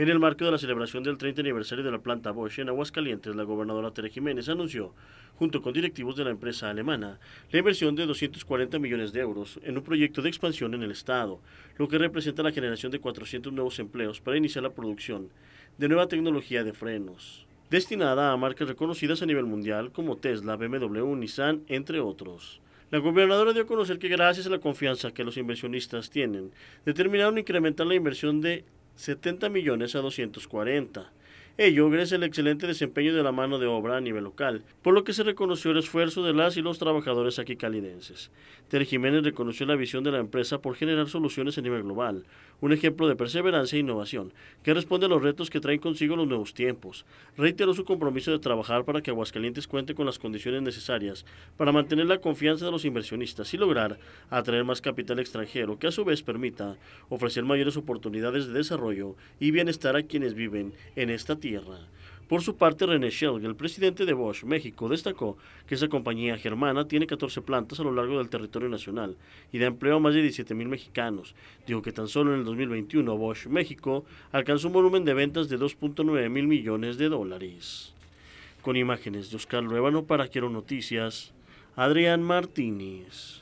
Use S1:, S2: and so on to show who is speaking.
S1: En el marco de la celebración del 30 aniversario de la planta Bosch en Aguascalientes, la gobernadora Tere Jiménez anunció, junto con directivos de la empresa alemana, la inversión de 240 millones de euros en un proyecto de expansión en el Estado, lo que representa la generación de 400 nuevos empleos para iniciar la producción de nueva tecnología de frenos, destinada a marcas reconocidas a nivel mundial como Tesla, BMW, Nissan, entre otros. La gobernadora dio a conocer que gracias a la confianza que los inversionistas tienen, determinaron incrementar la inversión de 70 millones a 240. Ello gracias al excelente desempeño de la mano de obra a nivel local, por lo que se reconoció el esfuerzo de las y los trabajadores aquí calidenses. Ter Jiménez reconoció la visión de la empresa por generar soluciones a nivel global, un ejemplo de perseverancia e innovación, que responde a los retos que traen consigo los nuevos tiempos. Reiteró su compromiso de trabajar para que Aguascalientes cuente con las condiciones necesarias para mantener la confianza de los inversionistas y lograr atraer más capital extranjero, que a su vez permita ofrecer mayores oportunidades de desarrollo y bienestar a quienes viven en esta tierra. Por su parte, René Schelg, el presidente de Bosch México, destacó que esa compañía germana tiene 14 plantas a lo largo del territorio nacional y da empleo a más de 17 mil mexicanos. Dijo que tan solo en el 2021 Bosch México alcanzó un volumen de ventas de 2.9 mil millones de dólares. Con imágenes de Oscar Luevano para Quiero Noticias, Adrián Martínez.